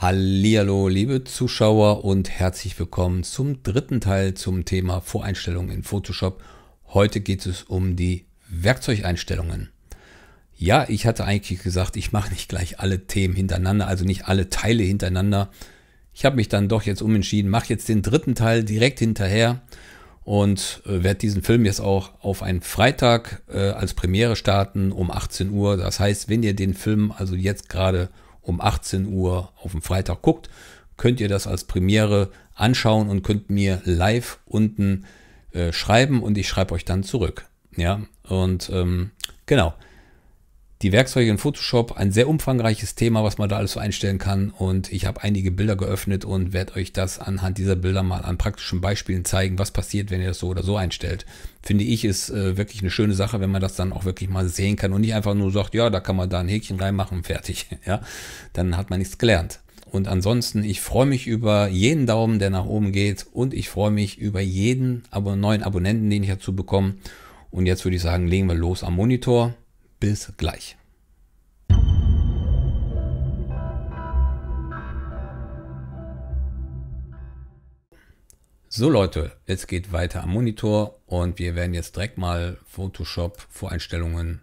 Hallihallo, liebe Zuschauer und herzlich willkommen zum dritten Teil zum Thema Voreinstellungen in Photoshop. Heute geht es um die Werkzeugeinstellungen. Ja, ich hatte eigentlich gesagt, ich mache nicht gleich alle Themen hintereinander, also nicht alle Teile hintereinander. Ich habe mich dann doch jetzt umentschieden, mache jetzt den dritten Teil direkt hinterher und äh, werde diesen Film jetzt auch auf einen Freitag äh, als Premiere starten um 18 Uhr. Das heißt, wenn ihr den Film also jetzt gerade um 18 Uhr auf dem Freitag guckt, könnt ihr das als Premiere anschauen und könnt mir live unten äh, schreiben und ich schreibe euch dann zurück. Ja, und ähm, genau die Werkzeuge in Photoshop, ein sehr umfangreiches Thema, was man da alles so einstellen kann. Und ich habe einige Bilder geöffnet und werde euch das anhand dieser Bilder mal an praktischen Beispielen zeigen, was passiert, wenn ihr das so oder so einstellt. Finde ich, ist äh, wirklich eine schöne Sache, wenn man das dann auch wirklich mal sehen kann und nicht einfach nur sagt, ja, da kann man da ein Häkchen reinmachen, fertig. ja, dann hat man nichts gelernt. Und ansonsten, ich freue mich über jeden Daumen, der nach oben geht und ich freue mich über jeden neuen Abonnenten, den ich dazu bekomme. Und jetzt würde ich sagen, legen wir los am Monitor. Bis gleich. So Leute, es geht weiter am Monitor und wir werden jetzt direkt mal Photoshop Voreinstellungen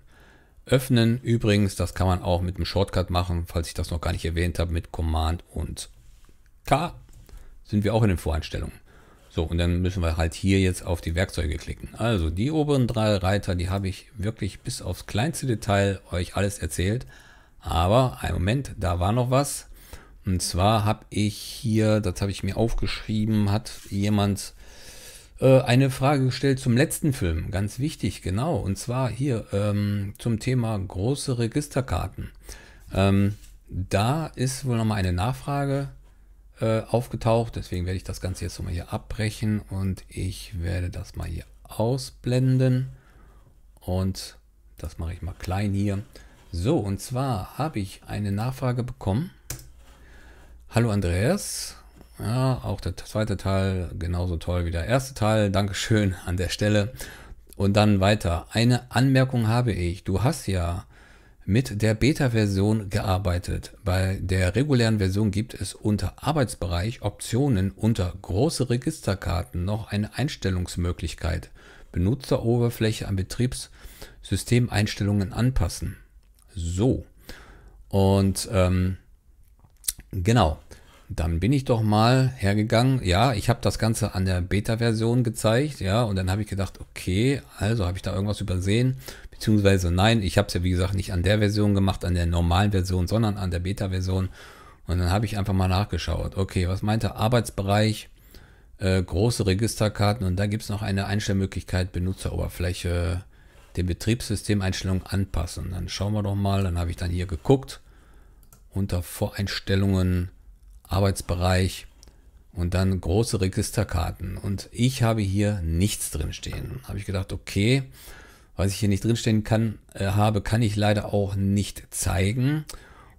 öffnen. Übrigens, das kann man auch mit einem Shortcut machen, falls ich das noch gar nicht erwähnt habe, mit Command und K sind wir auch in den Voreinstellungen. So, und dann müssen wir halt hier jetzt auf die Werkzeuge klicken. Also die oberen drei Reiter, die habe ich wirklich bis aufs kleinste Detail euch alles erzählt. Aber, ein Moment, da war noch was. Und zwar habe ich hier, das habe ich mir aufgeschrieben, hat jemand äh, eine Frage gestellt zum letzten Film. Ganz wichtig, genau. Und zwar hier ähm, zum Thema große Registerkarten. Ähm, da ist wohl nochmal eine Nachfrage äh, aufgetaucht. Deswegen werde ich das Ganze jetzt nochmal hier abbrechen und ich werde das mal hier ausblenden. Und das mache ich mal klein hier. So, und zwar habe ich eine Nachfrage bekommen. Hallo Andreas. Ja, auch der zweite Teil genauso toll wie der erste Teil. Dankeschön an der Stelle. Und dann weiter. Eine Anmerkung habe ich. Du hast ja mit der Beta-Version gearbeitet. Bei der regulären Version gibt es unter Arbeitsbereich Optionen unter große Registerkarten noch eine Einstellungsmöglichkeit. Benutzeroberfläche an Betriebssystemeinstellungen anpassen. So. Und ähm, genau dann bin ich doch mal hergegangen. Ja, ich habe das Ganze an der Beta-Version gezeigt, ja, und dann habe ich gedacht, okay, also habe ich da irgendwas übersehen? Beziehungsweise nein, ich habe es ja wie gesagt nicht an der Version gemacht, an der normalen Version, sondern an der Beta-Version. Und dann habe ich einfach mal nachgeschaut. Okay, was meinte Arbeitsbereich? Äh, große Registerkarten und da gibt es noch eine Einstellmöglichkeit, Benutzeroberfläche, den Betriebssystemeinstellungen anpassen. Dann schauen wir doch mal, dann habe ich dann hier geguckt, unter Voreinstellungen, Arbeitsbereich und dann große Registerkarten. Und ich habe hier nichts drin stehen. Habe ich gedacht, okay, was ich hier nicht drinstehen kann, äh, habe, kann ich leider auch nicht zeigen.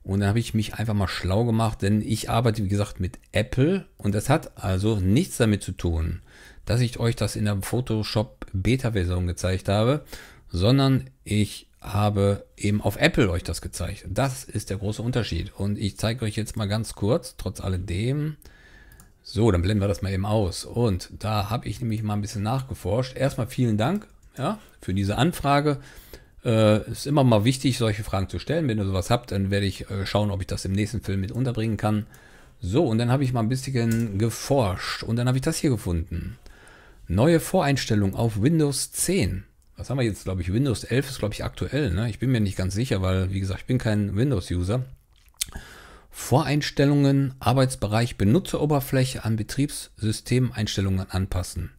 Und dann habe ich mich einfach mal schlau gemacht, denn ich arbeite, wie gesagt, mit Apple und das hat also nichts damit zu tun, dass ich euch das in der Photoshop Beta-Version gezeigt habe, sondern ich habe eben auf Apple euch das gezeigt. Das ist der große Unterschied. Und ich zeige euch jetzt mal ganz kurz, trotz alledem. So, dann blenden wir das mal eben aus. Und da habe ich nämlich mal ein bisschen nachgeforscht. Erstmal vielen Dank ja, für diese Anfrage. Äh, ist immer mal wichtig, solche Fragen zu stellen. Wenn ihr sowas habt, dann werde ich äh, schauen, ob ich das im nächsten Film mit unterbringen kann. So, und dann habe ich mal ein bisschen geforscht. Und dann habe ich das hier gefunden. Neue Voreinstellung auf Windows 10 was haben wir jetzt, glaube ich, Windows 11 ist, glaube ich, aktuell. Ne? Ich bin mir nicht ganz sicher, weil, wie gesagt, ich bin kein Windows-User. Voreinstellungen, Arbeitsbereich, Benutzeroberfläche an Betriebssystemeinstellungen anpassen.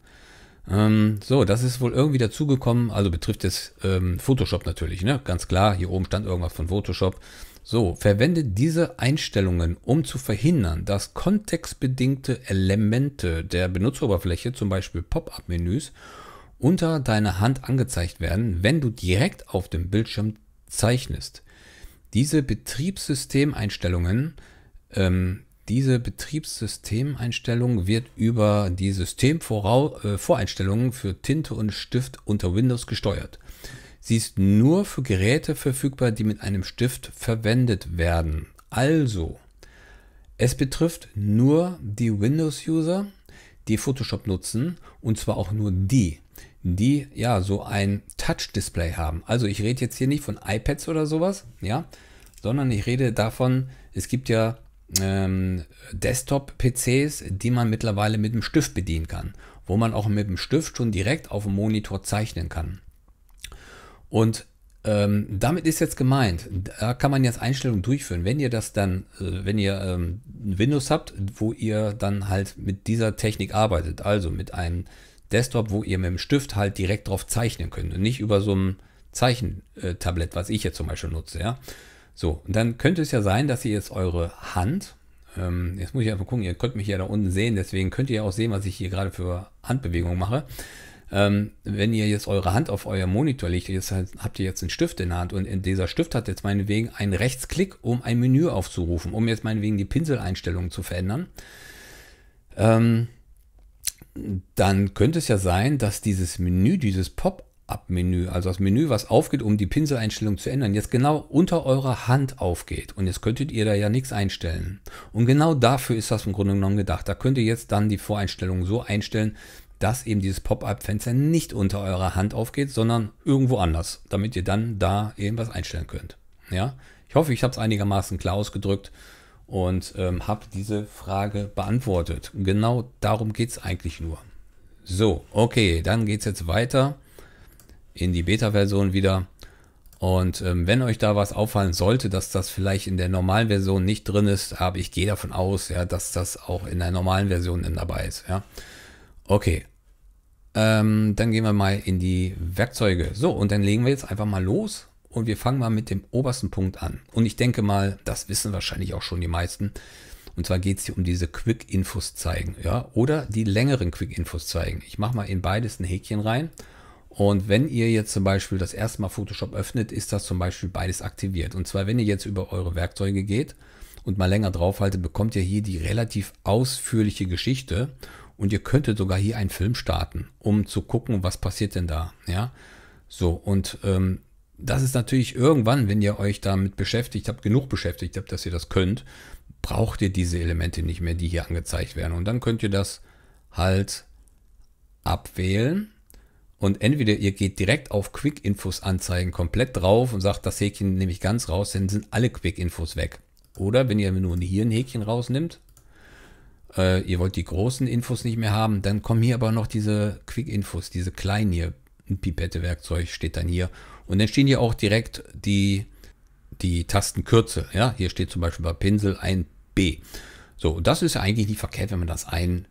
Ähm, so, das ist wohl irgendwie dazugekommen, also betrifft es ähm, Photoshop natürlich, ne? ganz klar, hier oben stand irgendwas von Photoshop. So, verwende diese Einstellungen, um zu verhindern, dass kontextbedingte Elemente der Benutzeroberfläche, zum Beispiel Pop-up-Menüs unter deiner Hand angezeigt werden, wenn du direkt auf dem Bildschirm zeichnest. Diese Betriebssystemeinstellungen, ähm, diese Betriebssystemeinstellung wird über die Systemvoreinstellungen äh, für Tinte und Stift unter Windows gesteuert. Sie ist nur für Geräte verfügbar, die mit einem Stift verwendet werden. Also, es betrifft nur die Windows-User, die Photoshop nutzen und zwar auch nur die die ja so ein Touch-Display haben. Also ich rede jetzt hier nicht von iPads oder sowas, ja, sondern ich rede davon, es gibt ja ähm, Desktop-PCs, die man mittlerweile mit dem Stift bedienen kann, wo man auch mit dem Stift schon direkt auf dem Monitor zeichnen kann. Und ähm, damit ist jetzt gemeint, da kann man jetzt Einstellungen durchführen. Wenn ihr das dann, äh, wenn ihr ähm, Windows habt, wo ihr dann halt mit dieser Technik arbeitet, also mit einem Desktop, wo ihr mit dem Stift halt direkt drauf zeichnen könnt und nicht über so ein Zeichentablett, was ich jetzt zum Beispiel nutze. Ja? So, und dann könnte es ja sein, dass ihr jetzt eure Hand, ähm, jetzt muss ich einfach gucken, ihr könnt mich ja da unten sehen, deswegen könnt ihr ja auch sehen, was ich hier gerade für Handbewegungen mache. Ähm, wenn ihr jetzt eure Hand auf euer Monitor legt, jetzt halt, habt ihr jetzt einen Stift in der Hand und in dieser Stift hat jetzt meinetwegen einen Rechtsklick, um ein Menü aufzurufen, um jetzt meinetwegen die Pinseleinstellungen zu verändern. Ähm, dann könnte es ja sein, dass dieses Menü, dieses Pop-up-Menü, also das Menü, was aufgeht, um die Pinseleinstellung zu ändern, jetzt genau unter eurer Hand aufgeht. Und jetzt könntet ihr da ja nichts einstellen. Und genau dafür ist das im Grunde genommen gedacht. Da könnt ihr jetzt dann die Voreinstellungen so einstellen, dass eben dieses Pop-up-Fenster nicht unter eurer Hand aufgeht, sondern irgendwo anders, damit ihr dann da irgendwas einstellen könnt. Ja, ich hoffe, ich habe es einigermaßen klar ausgedrückt und ähm, habe diese Frage beantwortet. Genau darum geht es eigentlich nur. So, okay, dann geht es jetzt weiter in die Beta-Version wieder. Und ähm, wenn euch da was auffallen sollte, dass das vielleicht in der normalen Version nicht drin ist, aber ich gehe davon aus, ja, dass das auch in der normalen Version dann dabei ist. Ja. Okay, ähm, dann gehen wir mal in die Werkzeuge. So, und dann legen wir jetzt einfach mal los und wir fangen mal mit dem obersten Punkt an. Und ich denke mal, das wissen wahrscheinlich auch schon die meisten. Und zwar geht es hier um diese Quick-Infos zeigen, ja, oder die längeren Quick-Infos zeigen. Ich mache mal in beides ein Häkchen rein. Und wenn ihr jetzt zum Beispiel das erste Mal Photoshop öffnet, ist das zum Beispiel beides aktiviert. Und zwar, wenn ihr jetzt über eure Werkzeuge geht und mal länger draufhaltet, bekommt ihr hier die relativ ausführliche Geschichte. Und ihr könntet sogar hier einen Film starten, um zu gucken, was passiert denn da. Ja, so und ähm, das ist natürlich irgendwann, wenn ihr euch damit beschäftigt habt, genug beschäftigt habt, dass ihr das könnt, braucht ihr diese Elemente nicht mehr, die hier angezeigt werden. Und dann könnt ihr das halt abwählen. Und entweder ihr geht direkt auf Quick-Infos anzeigen komplett drauf und sagt, das Häkchen nehme ich ganz raus, dann sind alle Quick-Infos weg. Oder wenn ihr nur hier ein Häkchen rausnimmt, äh, ihr wollt die großen Infos nicht mehr haben, dann kommen hier aber noch diese Quick-Infos, diese kleinen hier. Ein Pipette-Werkzeug steht dann hier und dann stehen hier auch direkt die, die Tastenkürze. Ja, hier steht zum Beispiel bei Pinsel ein B. So, das ist ja eigentlich nicht verkehrt, wenn man das ein,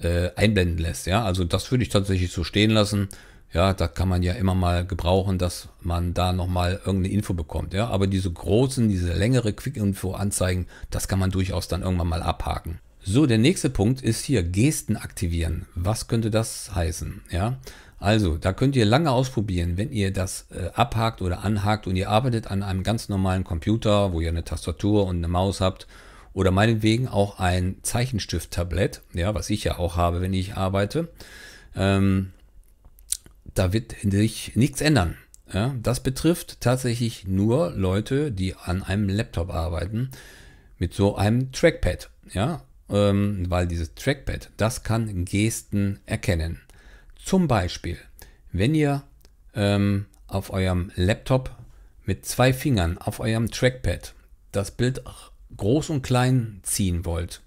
äh, einblenden lässt. Ja, also das würde ich tatsächlich so stehen lassen. Ja, da kann man ja immer mal gebrauchen, dass man da nochmal irgendeine Info bekommt. Ja, aber diese großen, diese längere Quick-Info-Anzeigen, das kann man durchaus dann irgendwann mal abhaken. So, der nächste Punkt ist hier Gesten aktivieren. Was könnte das heißen? Ja, also, da könnt ihr lange ausprobieren, wenn ihr das äh, abhakt oder anhakt und ihr arbeitet an einem ganz normalen Computer, wo ihr eine Tastatur und eine Maus habt oder meinetwegen auch ein Zeichenstift-Tablett, ja, was ich ja auch habe, wenn ich arbeite. Ähm, da wird sich nichts ändern. Ja, das betrifft tatsächlich nur Leute, die an einem Laptop arbeiten mit so einem Trackpad, ja, ähm, weil dieses Trackpad, das kann Gesten erkennen. Zum Beispiel, wenn ihr ähm, auf eurem Laptop mit zwei Fingern auf eurem Trackpad das Bild groß und klein ziehen wollt,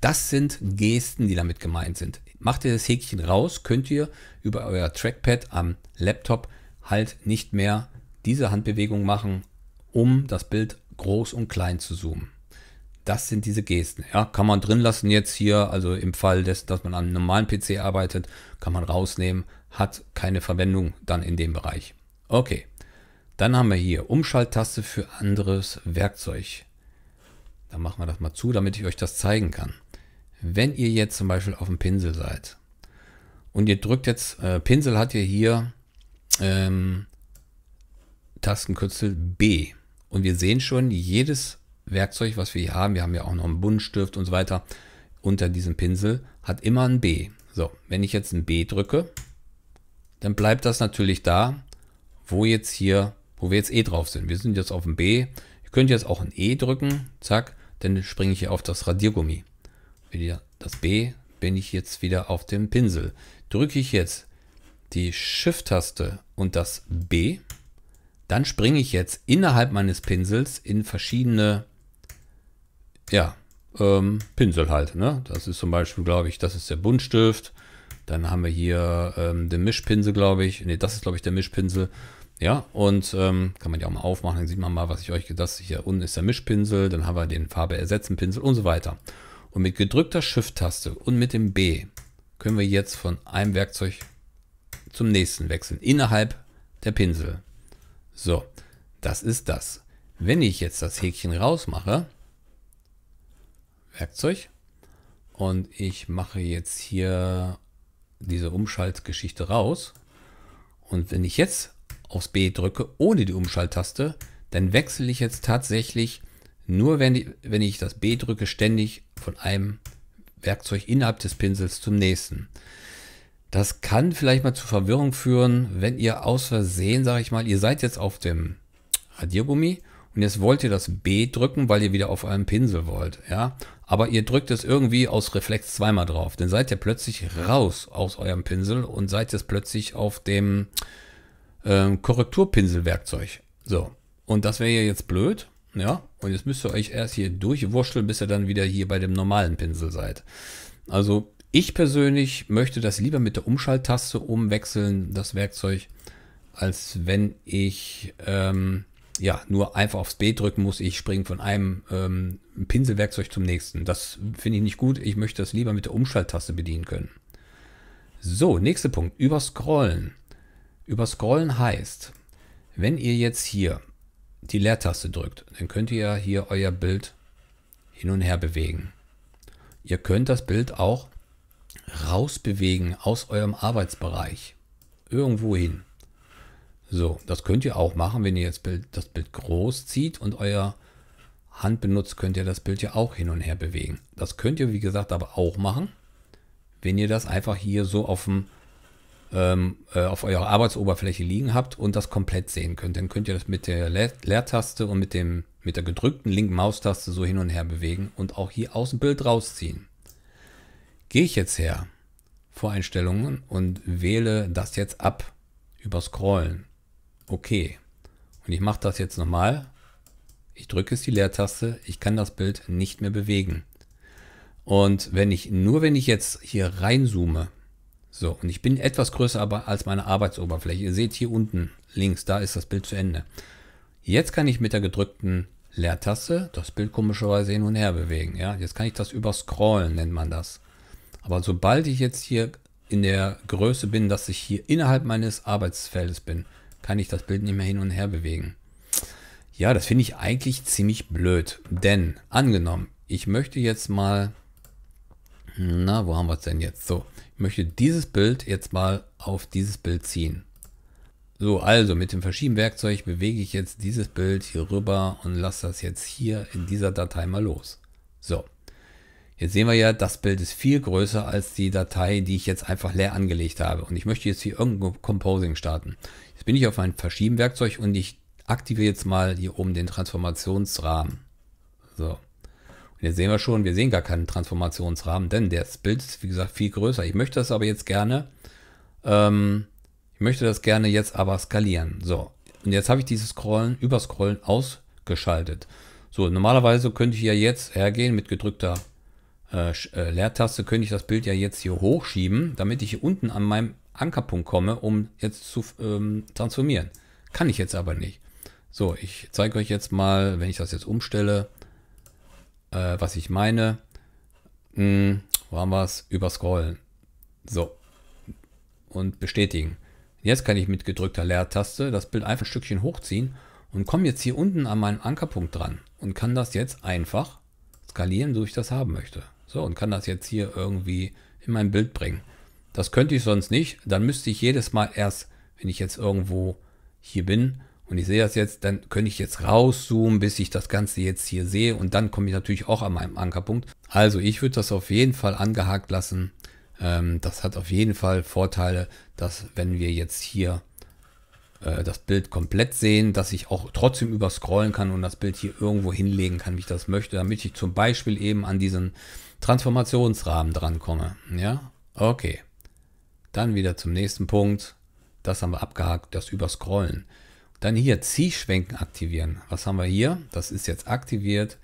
das sind Gesten, die damit gemeint sind. Macht ihr das Häkchen raus, könnt ihr über euer Trackpad am Laptop halt nicht mehr diese Handbewegung machen, um das Bild groß und klein zu zoomen das sind diese Gesten. Ja, kann man drin lassen jetzt hier, also im Fall dessen, dass man an einem normalen PC arbeitet, kann man rausnehmen, hat keine Verwendung dann in dem Bereich. Okay, dann haben wir hier Umschalttaste für anderes Werkzeug. Dann machen wir das mal zu, damit ich euch das zeigen kann. Wenn ihr jetzt zum Beispiel auf dem Pinsel seid und ihr drückt jetzt, äh, Pinsel hat ihr hier ähm, Tastenkürzel B und wir sehen schon, jedes Werkzeug, was wir hier haben, wir haben ja auch noch einen Buntstift und so weiter, unter diesem Pinsel, hat immer ein B. So, wenn ich jetzt ein B drücke, dann bleibt das natürlich da, wo jetzt hier, wo wir jetzt E drauf sind. Wir sind jetzt auf dem B. Ich könnte jetzt auch ein E drücken, zack, dann springe ich hier auf das Radiergummi. Wieder das B, bin ich jetzt wieder auf dem Pinsel. Drücke ich jetzt die Shift-Taste und das B, dann springe ich jetzt innerhalb meines Pinsels in verschiedene ja, ähm, Pinsel halt. Ne? Das ist zum Beispiel, glaube ich, das ist der Buntstift. Dann haben wir hier ähm, den Mischpinsel, glaube ich. Ne, das ist, glaube ich, der Mischpinsel. Ja, und ähm, kann man ja auch mal aufmachen, dann sieht man mal, was ich euch gedacht habe. Hier unten ist der Mischpinsel, dann haben wir den Farbe ersetzen Pinsel und so weiter. Und mit gedrückter Shift-Taste und mit dem B können wir jetzt von einem Werkzeug zum nächsten wechseln, innerhalb der Pinsel. So, das ist das. Wenn ich jetzt das Häkchen rausmache, Werkzeug und ich mache jetzt hier diese Umschaltgeschichte raus. Und wenn ich jetzt aufs B drücke, ohne die Umschalttaste, dann wechsle ich jetzt tatsächlich nur, wenn, die, wenn ich das B drücke, ständig von einem Werkzeug innerhalb des Pinsels zum nächsten. Das kann vielleicht mal zu Verwirrung führen, wenn ihr aus Versehen, sage ich mal, ihr seid jetzt auf dem Radiergummi und jetzt wollt ihr das B drücken, weil ihr wieder auf einen Pinsel wollt, ja. Aber ihr drückt es irgendwie aus Reflex zweimal drauf. Dann seid ihr plötzlich raus aus eurem Pinsel und seid jetzt plötzlich auf dem ähm, Korrekturpinselwerkzeug. So. Und das wäre jetzt blöd, ja. Und jetzt müsst ihr euch erst hier durchwurschteln, bis ihr dann wieder hier bei dem normalen Pinsel seid. Also ich persönlich möchte das lieber mit der Umschalttaste umwechseln, das Werkzeug, als wenn ich ähm, ja, nur einfach aufs B drücken muss, ich springe von einem ähm, Pinselwerkzeug zum nächsten. Das finde ich nicht gut. Ich möchte das lieber mit der Umschalttaste bedienen können. So, nächster Punkt. Überscrollen. Überscrollen heißt, wenn ihr jetzt hier die Leertaste drückt, dann könnt ihr ja hier euer Bild hin und her bewegen. Ihr könnt das Bild auch rausbewegen aus eurem Arbeitsbereich. Irgendwo hin. So, das könnt ihr auch machen, wenn ihr jetzt das Bild groß zieht und euer Hand benutzt, könnt ihr das Bild ja auch hin und her bewegen. Das könnt ihr, wie gesagt, aber auch machen, wenn ihr das einfach hier so auf, dem, ähm, äh, auf eurer Arbeitsoberfläche liegen habt und das komplett sehen könnt. Dann könnt ihr das mit der Leertaste und mit, dem, mit der gedrückten linken Maustaste so hin und her bewegen und auch hier aus dem Bild rausziehen. Gehe ich jetzt her, Voreinstellungen und wähle das jetzt ab über Scrollen okay. Und ich mache das jetzt nochmal. Ich drücke jetzt die Leertaste. Ich kann das Bild nicht mehr bewegen. Und wenn ich, nur wenn ich jetzt hier reinzoome, so, und ich bin etwas größer aber als meine Arbeitsoberfläche. Ihr seht hier unten links, da ist das Bild zu Ende. Jetzt kann ich mit der gedrückten Leertaste das Bild komischerweise hin und her bewegen. Ja, jetzt kann ich das überscrollen, nennt man das. Aber sobald ich jetzt hier in der Größe bin, dass ich hier innerhalb meines Arbeitsfeldes bin, kann ich das Bild nicht mehr hin und her bewegen. Ja, das finde ich eigentlich ziemlich blöd. Denn, angenommen, ich möchte jetzt mal, na, wo haben wir es denn jetzt? So, ich möchte dieses Bild jetzt mal auf dieses Bild ziehen. So, also mit dem Verschieben-Werkzeug bewege ich jetzt dieses Bild hier rüber und lasse das jetzt hier in dieser Datei mal los. So, jetzt sehen wir ja, das Bild ist viel größer als die Datei, die ich jetzt einfach leer angelegt habe. Und ich möchte jetzt hier irgendein Composing starten bin ich auf ein werkzeug und ich aktiviere jetzt mal hier oben den Transformationsrahmen. So. Und jetzt sehen wir schon, wir sehen gar keinen Transformationsrahmen, denn das Bild ist, wie gesagt, viel größer. Ich möchte das aber jetzt gerne, ähm, ich möchte das gerne jetzt aber skalieren. So. Und jetzt habe ich dieses Scrollen, Überscrollen ausgeschaltet. So, normalerweise könnte ich ja jetzt hergehen mit gedrückter äh, äh Leertaste könnte ich das Bild ja jetzt hier hochschieben, damit ich hier unten an meinem Ankerpunkt komme, um jetzt zu ähm, transformieren. Kann ich jetzt aber nicht. So, ich zeige euch jetzt mal, wenn ich das jetzt umstelle, äh, was ich meine. Hm, wo haben wir es? Überscrollen. So. Und bestätigen. Jetzt kann ich mit gedrückter Leertaste das Bild einfach ein Stückchen hochziehen und komme jetzt hier unten an meinen Ankerpunkt dran und kann das jetzt einfach skalieren, so ich das haben möchte. So, und kann das jetzt hier irgendwie in mein Bild bringen. Das könnte ich sonst nicht. Dann müsste ich jedes Mal erst, wenn ich jetzt irgendwo hier bin und ich sehe das jetzt, dann könnte ich jetzt rauszoomen, bis ich das Ganze jetzt hier sehe und dann komme ich natürlich auch an meinem Ankerpunkt. Also ich würde das auf jeden Fall angehakt lassen. Ähm, das hat auf jeden Fall Vorteile, dass wenn wir jetzt hier äh, das Bild komplett sehen, dass ich auch trotzdem überscrollen kann und das Bild hier irgendwo hinlegen kann, wie ich das möchte, damit ich zum Beispiel eben an diesen Transformationsrahmen drankomme. Ja, okay. Dann wieder zum nächsten Punkt. Das haben wir abgehakt, das Überscrollen. Dann hier Ziehschwenken aktivieren. Was haben wir hier? Das ist jetzt aktiviert.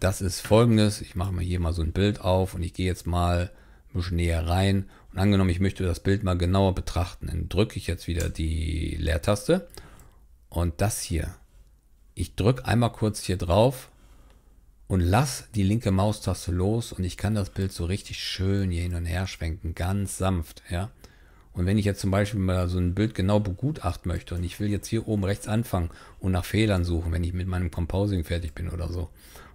Das ist folgendes. Ich mache mir hier mal so ein Bild auf und ich gehe jetzt mal ein bisschen näher rein. Und angenommen, ich möchte das Bild mal genauer betrachten. Dann drücke ich jetzt wieder die Leertaste. Und das hier. Ich drücke einmal kurz hier drauf und lasse die linke Maustaste los und ich kann das Bild so richtig schön hier hin und her schwenken. Ganz sanft, ja. Und wenn ich jetzt zum Beispiel mal so ein Bild genau begutachten möchte und ich will jetzt hier oben rechts anfangen und nach Fehlern suchen, wenn ich mit meinem Composing fertig bin oder so,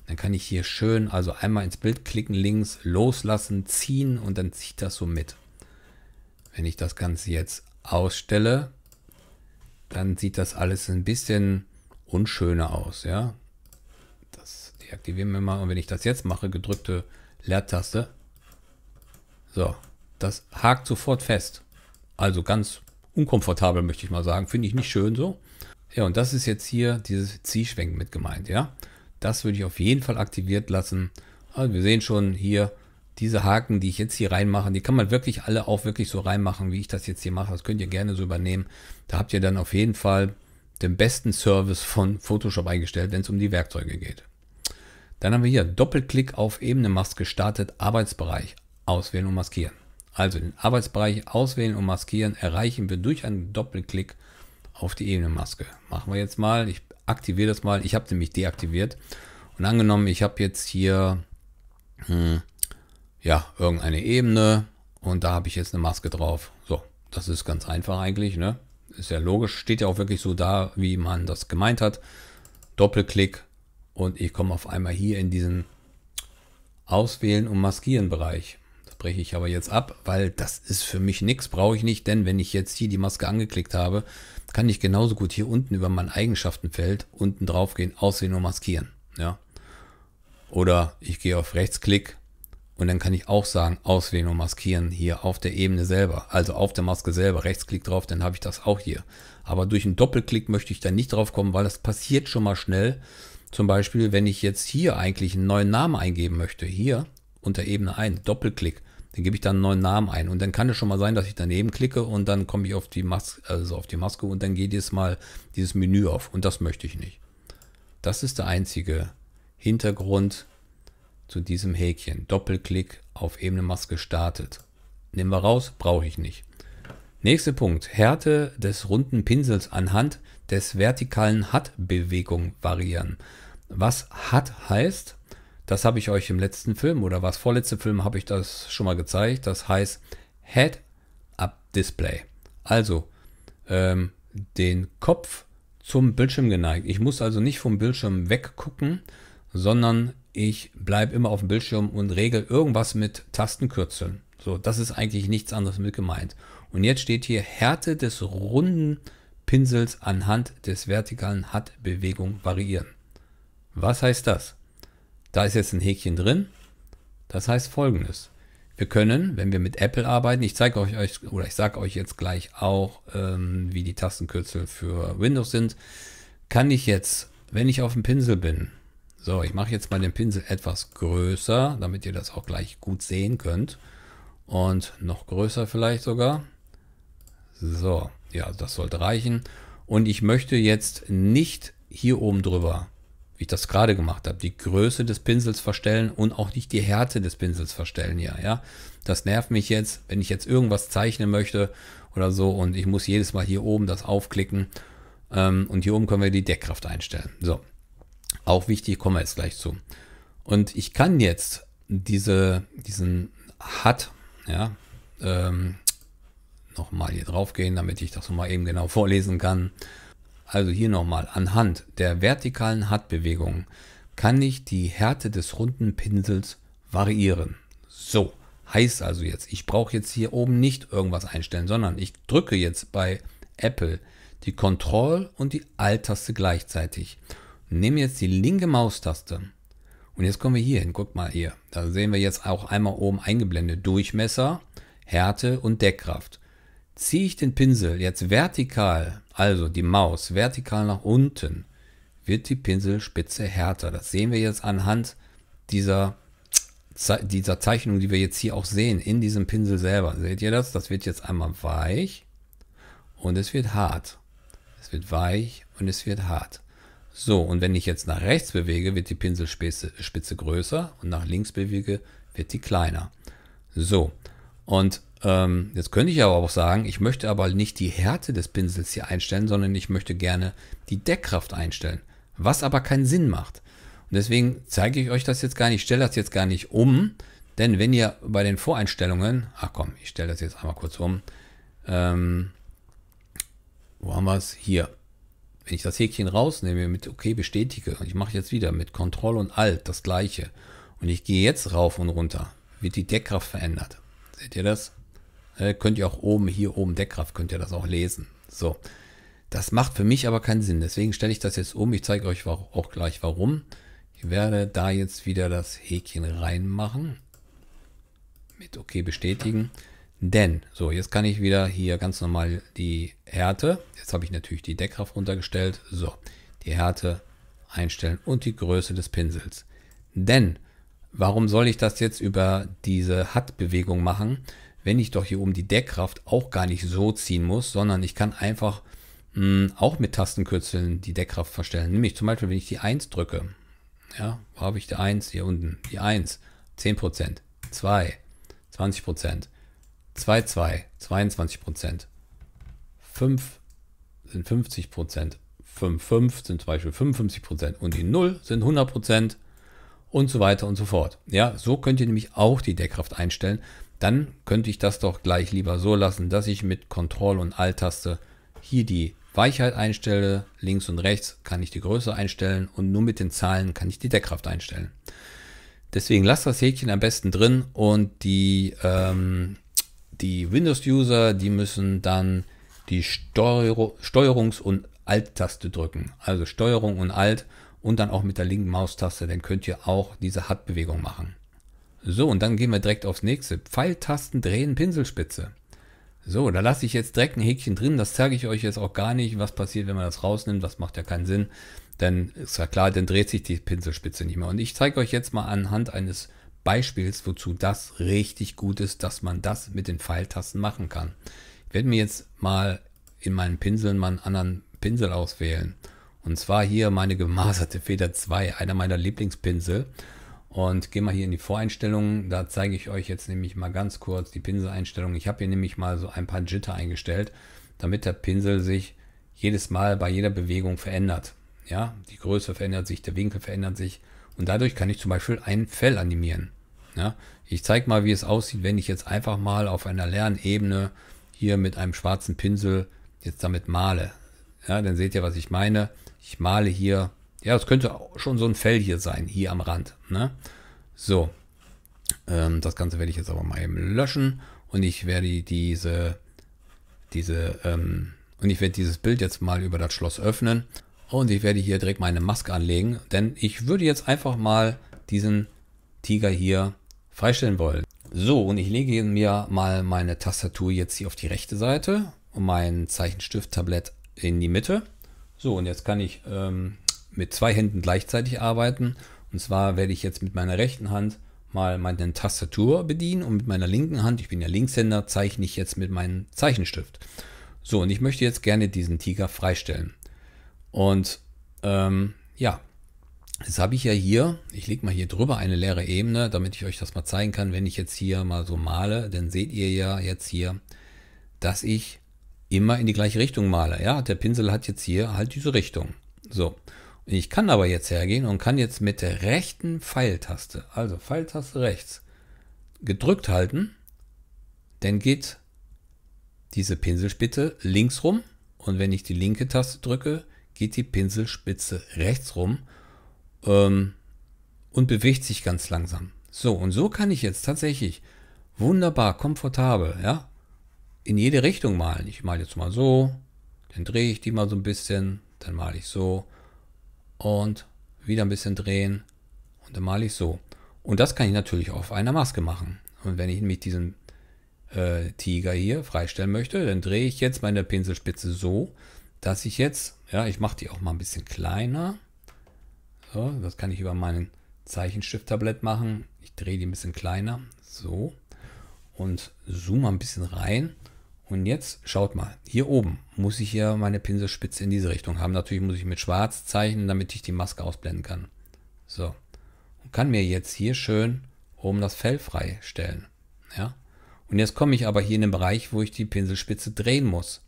dann kann ich hier schön also einmal ins Bild klicken, links loslassen, ziehen und dann zieht das so mit. Wenn ich das Ganze jetzt ausstelle, dann sieht das alles ein bisschen unschöner aus. Ja? Das deaktivieren wir mal. Und wenn ich das jetzt mache, gedrückte Leertaste, so, das hakt sofort fest. Also ganz unkomfortabel, möchte ich mal sagen. Finde ich nicht schön so. Ja, und das ist jetzt hier dieses Ziehschwenken mit gemeint, ja. Das würde ich auf jeden Fall aktiviert lassen. Also wir sehen schon hier diese Haken, die ich jetzt hier reinmache, die kann man wirklich alle auch wirklich so reinmachen, wie ich das jetzt hier mache. Das könnt ihr gerne so übernehmen. Da habt ihr dann auf jeden Fall den besten Service von Photoshop eingestellt, wenn es um die Werkzeuge geht. Dann haben wir hier Doppelklick auf Ebene Maske startet, Arbeitsbereich auswählen und maskieren also den Arbeitsbereich auswählen und maskieren, erreichen wir durch einen Doppelklick auf die Ebenenmaske. Machen wir jetzt mal, ich aktiviere das mal, ich habe nämlich deaktiviert und angenommen, ich habe jetzt hier hm, ja, irgendeine Ebene und da habe ich jetzt eine Maske drauf. So, das ist ganz einfach eigentlich, ne? Ist ja logisch, steht ja auch wirklich so da, wie man das gemeint hat. Doppelklick und ich komme auf einmal hier in diesen Auswählen und Maskieren Bereich breche ich aber jetzt ab, weil das ist für mich nichts, brauche ich nicht, denn wenn ich jetzt hier die Maske angeklickt habe, kann ich genauso gut hier unten über mein Eigenschaftenfeld unten drauf gehen, aussehen und maskieren. Ja. Oder ich gehe auf Rechtsklick und dann kann ich auch sagen, auswählen und maskieren hier auf der Ebene selber, also auf der Maske selber. Rechtsklick drauf, dann habe ich das auch hier. Aber durch einen Doppelklick möchte ich da nicht drauf kommen, weil das passiert schon mal schnell. Zum Beispiel, wenn ich jetzt hier eigentlich einen neuen Namen eingeben möchte, hier unter Ebene 1, Doppelklick, dann gebe ich dann einen neuen Namen ein. Und dann kann es schon mal sein, dass ich daneben klicke und dann komme ich auf die, Mas also auf die Maske und dann geht jetzt mal dieses Menü auf. Und das möchte ich nicht. Das ist der einzige Hintergrund zu diesem Häkchen. Doppelklick auf Ebene Maske startet. Nehmen wir raus, brauche ich nicht. Nächster Punkt. Härte des runden Pinsels anhand des vertikalen Hat-Bewegung variieren. Was Hat heißt, das habe ich euch im letzten Film oder was vorletzte Film habe ich das schon mal gezeigt. Das heißt Head-Up-Display. Also ähm, den Kopf zum Bildschirm geneigt. Ich muss also nicht vom Bildschirm weggucken, sondern ich bleibe immer auf dem Bildschirm und regel irgendwas mit Tastenkürzeln. So, das ist eigentlich nichts anderes mit gemeint. Und jetzt steht hier Härte des runden Pinsels anhand des vertikalen HUD-Bewegung variieren. Was heißt das? Da ist jetzt ein Häkchen drin. Das heißt folgendes. Wir können, wenn wir mit Apple arbeiten, ich zeige euch, oder ich sage euch jetzt gleich auch, ähm, wie die Tastenkürzel für Windows sind, kann ich jetzt, wenn ich auf dem Pinsel bin, so, ich mache jetzt mal den Pinsel etwas größer, damit ihr das auch gleich gut sehen könnt. Und noch größer vielleicht sogar. So, ja, das sollte reichen. Und ich möchte jetzt nicht hier oben drüber wie ich das gerade gemacht habe, die Größe des Pinsels verstellen und auch nicht die Härte des Pinsels verstellen hier, ja. Das nervt mich jetzt, wenn ich jetzt irgendwas zeichnen möchte oder so und ich muss jedes Mal hier oben das aufklicken ähm, und hier oben können wir die Deckkraft einstellen. So, auch wichtig, kommen wir jetzt gleich zu. Und ich kann jetzt diese, diesen HUD, ja, ähm, nochmal hier drauf gehen, damit ich das nochmal eben genau vorlesen kann. Also hier nochmal, anhand der vertikalen Handbewegung kann ich die Härte des runden Pinsels variieren. So, heißt also jetzt, ich brauche jetzt hier oben nicht irgendwas einstellen, sondern ich drücke jetzt bei Apple die Control- und die Alt-Taste gleichzeitig. Nehme jetzt die linke Maustaste. Und jetzt kommen wir hier hin. guck mal hier. Da sehen wir jetzt auch einmal oben eingeblendet Durchmesser, Härte und Deckkraft ziehe ich den Pinsel jetzt vertikal, also die Maus vertikal nach unten, wird die Pinselspitze härter. Das sehen wir jetzt anhand dieser, dieser Zeichnung, die wir jetzt hier auch sehen, in diesem Pinsel selber. Seht ihr das? Das wird jetzt einmal weich und es wird hart. Es wird weich und es wird hart. So, und wenn ich jetzt nach rechts bewege, wird die Pinselspitze Spitze größer und nach links bewege, wird die kleiner. So, und ähm, jetzt könnte ich aber auch sagen, ich möchte aber nicht die Härte des Pinsels hier einstellen, sondern ich möchte gerne die Deckkraft einstellen, was aber keinen Sinn macht. Und deswegen zeige ich euch das jetzt gar nicht, stelle das jetzt gar nicht um, denn wenn ihr bei den Voreinstellungen, ach komm, ich stelle das jetzt einmal kurz um, ähm, wo haben wir es? Hier. Wenn ich das Häkchen rausnehme, mit OK bestätige und ich mache jetzt wieder mit Ctrl und Alt das gleiche und ich gehe jetzt rauf und runter, wird die Deckkraft verändert. Seht ihr das? Äh, könnt ihr auch oben, hier oben Deckkraft, könnt ihr das auch lesen. So, das macht für mich aber keinen Sinn. Deswegen stelle ich das jetzt um. Ich zeige euch auch gleich warum. Ich werde da jetzt wieder das Häkchen reinmachen. Mit OK bestätigen. Denn, so, jetzt kann ich wieder hier ganz normal die Härte, jetzt habe ich natürlich die Deckkraft runtergestellt, so, die Härte einstellen und die Größe des Pinsels. Denn, warum soll ich das jetzt über diese Hat-Bewegung machen? wenn ich doch hier oben die Deckkraft auch gar nicht so ziehen muss, sondern ich kann einfach mh, hm, auch mit Tastenkürzeln die Deckkraft verstellen. Nämlich zum Beispiel, wenn ich die 1 drücke, ja, wo habe ich die 1 hier unten? Die 1, 10%, 2, 20%, 2, 2, 22%, 5 sind 50%, 5, 5 sind zum Beispiel 55% und die 0 sind 100% und so weiter und so fort. Ja, so könnt ihr nämlich auch die Deckkraft einstellen dann könnte ich das doch gleich lieber so lassen, dass ich mit Ctrl und Alt-Taste hier die Weichheit einstelle, links und rechts kann ich die Größe einstellen und nur mit den Zahlen kann ich die Deckkraft einstellen. Deswegen lasst das Häkchen am besten drin und die, ähm, die Windows-User, die müssen dann die Steuer Steuerungs- und Alt-Taste drücken. Also Steuerung und Alt und dann auch mit der linken Maustaste, dann könnt ihr auch diese HUD-Bewegung machen. So, und dann gehen wir direkt aufs nächste. Pfeiltasten drehen, Pinselspitze. So, da lasse ich jetzt direkt ein Häkchen drin. Das zeige ich euch jetzt auch gar nicht, was passiert, wenn man das rausnimmt. Das macht ja keinen Sinn. Dann ist ja klar, dann dreht sich die Pinselspitze nicht mehr. Und ich zeige euch jetzt mal anhand eines Beispiels, wozu das richtig gut ist, dass man das mit den Pfeiltasten machen kann. Ich werde mir jetzt mal in meinen Pinseln mal einen anderen Pinsel auswählen. Und zwar hier meine gemaserte Feder 2, einer meiner Lieblingspinsel. Und gehe mal hier in die Voreinstellungen. Da zeige ich euch jetzt nämlich mal ganz kurz die Pinseleinstellungen. Ich habe hier nämlich mal so ein paar Jitter eingestellt, damit der Pinsel sich jedes Mal bei jeder Bewegung verändert. Ja, die Größe verändert sich, der Winkel verändert sich. Und dadurch kann ich zum Beispiel ein Fell animieren. Ja, ich zeige mal, wie es aussieht, wenn ich jetzt einfach mal auf einer leeren Ebene hier mit einem schwarzen Pinsel jetzt damit male. Ja, dann seht ihr, was ich meine. Ich male hier ja, es könnte schon so ein Fell hier sein, hier am Rand. Ne? So, ähm, das Ganze werde ich jetzt aber mal eben löschen und ich werde diese, diese, ähm, und ich werde dieses Bild jetzt mal über das Schloss öffnen und ich werde hier direkt meine Maske anlegen, denn ich würde jetzt einfach mal diesen Tiger hier freistellen wollen. So, und ich lege mir mal meine Tastatur jetzt hier auf die rechte Seite und mein Zeichenstift-Tablett in die Mitte. So, und jetzt kann ich ähm, mit zwei Händen gleichzeitig arbeiten. Und zwar werde ich jetzt mit meiner rechten Hand mal meine Tastatur bedienen und mit meiner linken Hand, ich bin ja Linkshänder, zeichne ich jetzt mit meinem Zeichenstift. So, und ich möchte jetzt gerne diesen Tiger freistellen. Und ähm, ja, jetzt habe ich ja hier, ich lege mal hier drüber eine leere Ebene, damit ich euch das mal zeigen kann, wenn ich jetzt hier mal so male, dann seht ihr ja jetzt hier, dass ich immer in die gleiche Richtung male. Ja, der Pinsel hat jetzt hier halt diese Richtung. So, ich kann aber jetzt hergehen und kann jetzt mit der rechten Pfeiltaste, also Pfeiltaste rechts, gedrückt halten, dann geht diese Pinselspitze links rum und wenn ich die linke Taste drücke, geht die Pinselspitze rechts rum ähm, und bewegt sich ganz langsam. So, und so kann ich jetzt tatsächlich wunderbar, komfortabel, ja, in jede Richtung malen. Ich male jetzt mal so, dann drehe ich die mal so ein bisschen, dann male ich so und wieder ein bisschen drehen und dann male ich so. Und das kann ich natürlich auf einer Maske machen. Und wenn ich mich diesen äh, Tiger hier freistellen möchte, dann drehe ich jetzt meine Pinselspitze so, dass ich jetzt, ja, ich mache die auch mal ein bisschen kleiner. So, das kann ich über meinen Zeichenstift-Tablett machen. Ich drehe die ein bisschen kleiner, so. Und zoome ein bisschen rein. Und jetzt schaut mal, hier oben muss ich ja meine Pinselspitze in diese Richtung haben. Natürlich muss ich mit schwarz zeichnen, damit ich die Maske ausblenden kann. So. Und kann mir jetzt hier schön oben das Fell freistellen. Ja. Und jetzt komme ich aber hier in den Bereich, wo ich die Pinselspitze drehen muss,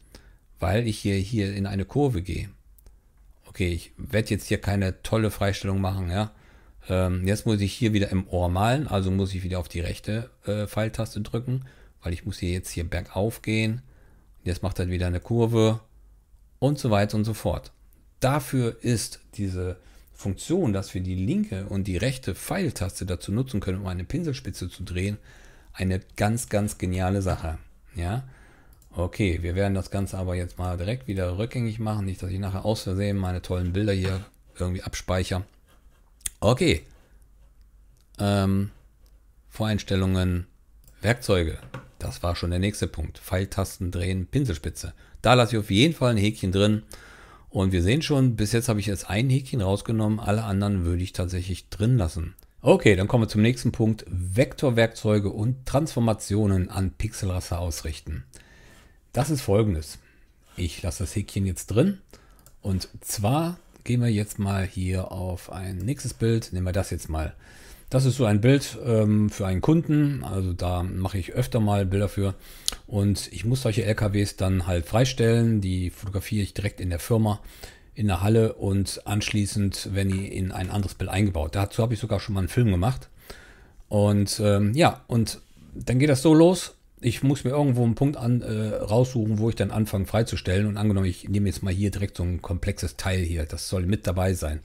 weil ich hier, hier in eine Kurve gehe. Okay, ich werde jetzt hier keine tolle Freistellung machen, ja. Ähm, jetzt muss ich hier wieder im Ohr malen, also muss ich wieder auf die rechte äh, Pfeiltaste drücken weil ich muss hier jetzt hier bergauf gehen. Jetzt macht er wieder eine Kurve und so weiter und so fort. Dafür ist diese Funktion, dass wir die linke und die rechte Pfeiltaste dazu nutzen können, um eine Pinselspitze zu drehen, eine ganz, ganz geniale Sache. Ja, okay, wir werden das Ganze aber jetzt mal direkt wieder rückgängig machen, nicht, dass ich nachher aus Versehen meine tollen Bilder hier irgendwie abspeichere. Okay, ähm, Voreinstellungen, Werkzeuge. Das war schon der nächste Punkt. Pfeiltasten drehen, Pinselspitze. Da lasse ich auf jeden Fall ein Häkchen drin. Und wir sehen schon, bis jetzt habe ich jetzt ein Häkchen rausgenommen, alle anderen würde ich tatsächlich drin lassen. Okay, dann kommen wir zum nächsten Punkt. Vektorwerkzeuge und Transformationen an Pixelrasse ausrichten. Das ist folgendes. Ich lasse das Häkchen jetzt drin. Und zwar gehen wir jetzt mal hier auf ein nächstes Bild. Nehmen wir das jetzt mal. Das ist so ein Bild ähm, für einen Kunden. Also da mache ich öfter mal Bilder für. Und ich muss solche LKWs dann halt freistellen. Die fotografiere ich direkt in der Firma, in der Halle und anschließend werden die in ein anderes Bild eingebaut. Dazu habe ich sogar schon mal einen Film gemacht. Und ähm, ja, und dann geht das so los. Ich muss mir irgendwo einen Punkt an, äh, raussuchen, wo ich dann anfange freizustellen. Und angenommen, ich nehme jetzt mal hier direkt so ein komplexes Teil hier. Das soll mit dabei sein.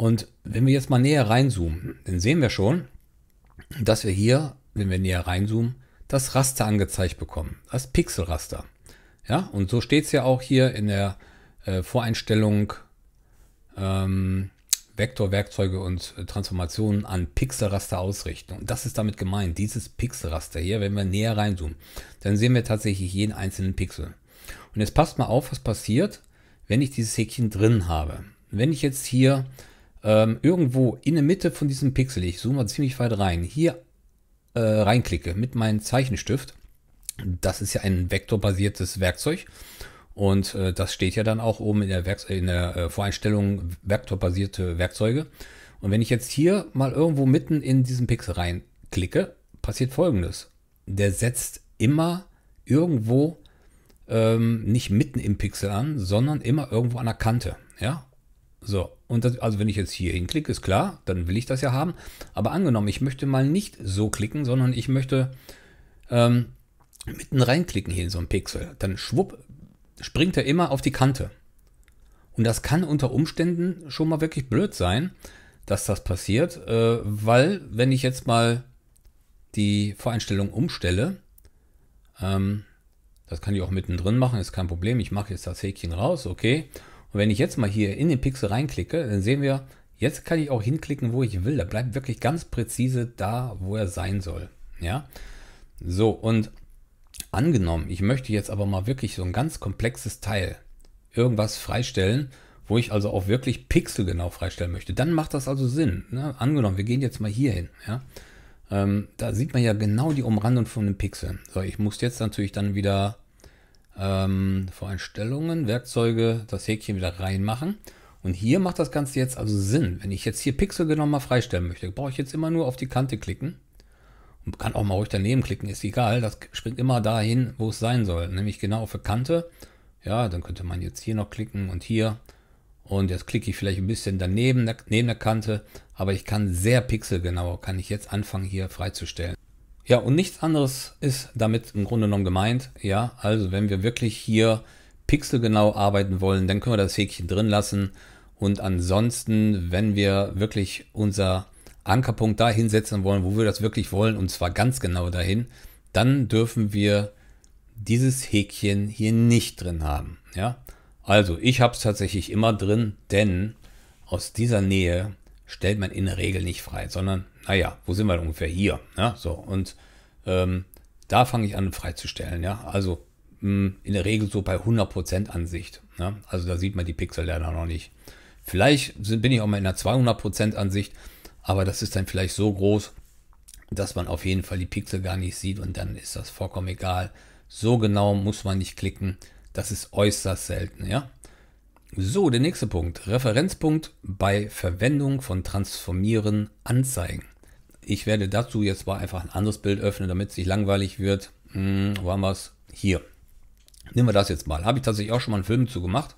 Und wenn wir jetzt mal näher reinzoomen, dann sehen wir schon, dass wir hier, wenn wir näher reinzoomen, das Raster angezeigt bekommen, das Pixelraster. Ja, und so steht es ja auch hier in der äh, Voreinstellung ähm, Vektorwerkzeuge und äh, Transformationen an Pixelraster ausrichten. Und das ist damit gemeint, dieses Pixelraster hier, wenn wir näher reinzoomen, dann sehen wir tatsächlich jeden einzelnen Pixel. Und jetzt passt mal auf, was passiert, wenn ich dieses Häkchen drin habe. Wenn ich jetzt hier ähm, irgendwo in der Mitte von diesem Pixel, ich zoome mal ziemlich weit rein, hier äh, reinklicke mit meinem Zeichenstift, das ist ja ein vektorbasiertes Werkzeug. Und äh, das steht ja dann auch oben in der, Werkze in der äh, Voreinstellung vektorbasierte Werkzeuge. Und wenn ich jetzt hier mal irgendwo mitten in diesen Pixel reinklicke, passiert folgendes. Der setzt immer irgendwo ähm, nicht mitten im Pixel an, sondern immer irgendwo an der Kante. Ja, so. Und das, also wenn ich jetzt hier hinklicke, ist klar, dann will ich das ja haben. Aber angenommen, ich möchte mal nicht so klicken, sondern ich möchte ähm, mitten reinklicken hier in so einen Pixel. Dann schwupp, springt er immer auf die Kante. Und das kann unter Umständen schon mal wirklich blöd sein, dass das passiert, äh, weil wenn ich jetzt mal die Voreinstellung umstelle, ähm, das kann ich auch mittendrin machen, ist kein Problem. Ich mache jetzt das Häkchen raus, okay. Und wenn ich jetzt mal hier in den Pixel reinklicke, dann sehen wir, jetzt kann ich auch hinklicken, wo ich will. Da bleibt wirklich ganz präzise da, wo er sein soll. Ja, so und angenommen, ich möchte jetzt aber mal wirklich so ein ganz komplexes Teil irgendwas freistellen, wo ich also auch wirklich Pixel genau freistellen möchte, dann macht das also Sinn. Ne? Angenommen, wir gehen jetzt mal hier hin. Ja? Ähm, da sieht man ja genau die Umrandung von den Pixeln. So, ich muss jetzt natürlich dann wieder ähm, Voreinstellungen, Werkzeuge, das Häkchen wieder reinmachen. Und hier macht das Ganze jetzt also Sinn. Wenn ich jetzt hier Pixel genau mal freistellen möchte, brauche ich jetzt immer nur auf die Kante klicken. Und kann auch mal ruhig daneben klicken, ist egal. Das springt immer dahin, wo es sein soll. Nämlich genau auf die Kante. Ja, dann könnte man jetzt hier noch klicken und hier. Und jetzt klicke ich vielleicht ein bisschen daneben, neben der Kante. Aber ich kann sehr pixelgenau, kann ich jetzt anfangen hier freizustellen. Ja, und nichts anderes ist damit im Grunde genommen gemeint. Ja, also wenn wir wirklich hier pixelgenau arbeiten wollen, dann können wir das Häkchen drin lassen. Und ansonsten, wenn wir wirklich unser Ankerpunkt dahin setzen wollen, wo wir das wirklich wollen, und zwar ganz genau dahin, dann dürfen wir dieses Häkchen hier nicht drin haben. Ja, also ich habe es tatsächlich immer drin, denn aus dieser Nähe stellt man in der Regel nicht frei, sondern naja, wo sind wir denn ungefähr hier? Ja, ne? so, und ähm, da fange ich an freizustellen. Ja, also mh, hm, in der Regel so bei 100% Ansicht. Ja? Ne? Also da sieht man die Pixel leider noch nicht. Vielleicht sind, bin ich auch mal in einer 200% Ansicht, aber das ist dann vielleicht so groß, dass man auf jeden Fall die Pixel gar nicht sieht und dann ist das vollkommen egal. So genau muss man nicht klicken. Das ist äußerst selten, ja. So, der nächste Punkt. Referenzpunkt bei Verwendung von Transformieren anzeigen. Ich werde dazu jetzt mal einfach ein anderes Bild öffnen, damit es nicht langweilig wird. Hm, wo haben wir es? Hier. Nehmen wir das jetzt mal. Habe ich tatsächlich auch schon mal einen Film zu gemacht.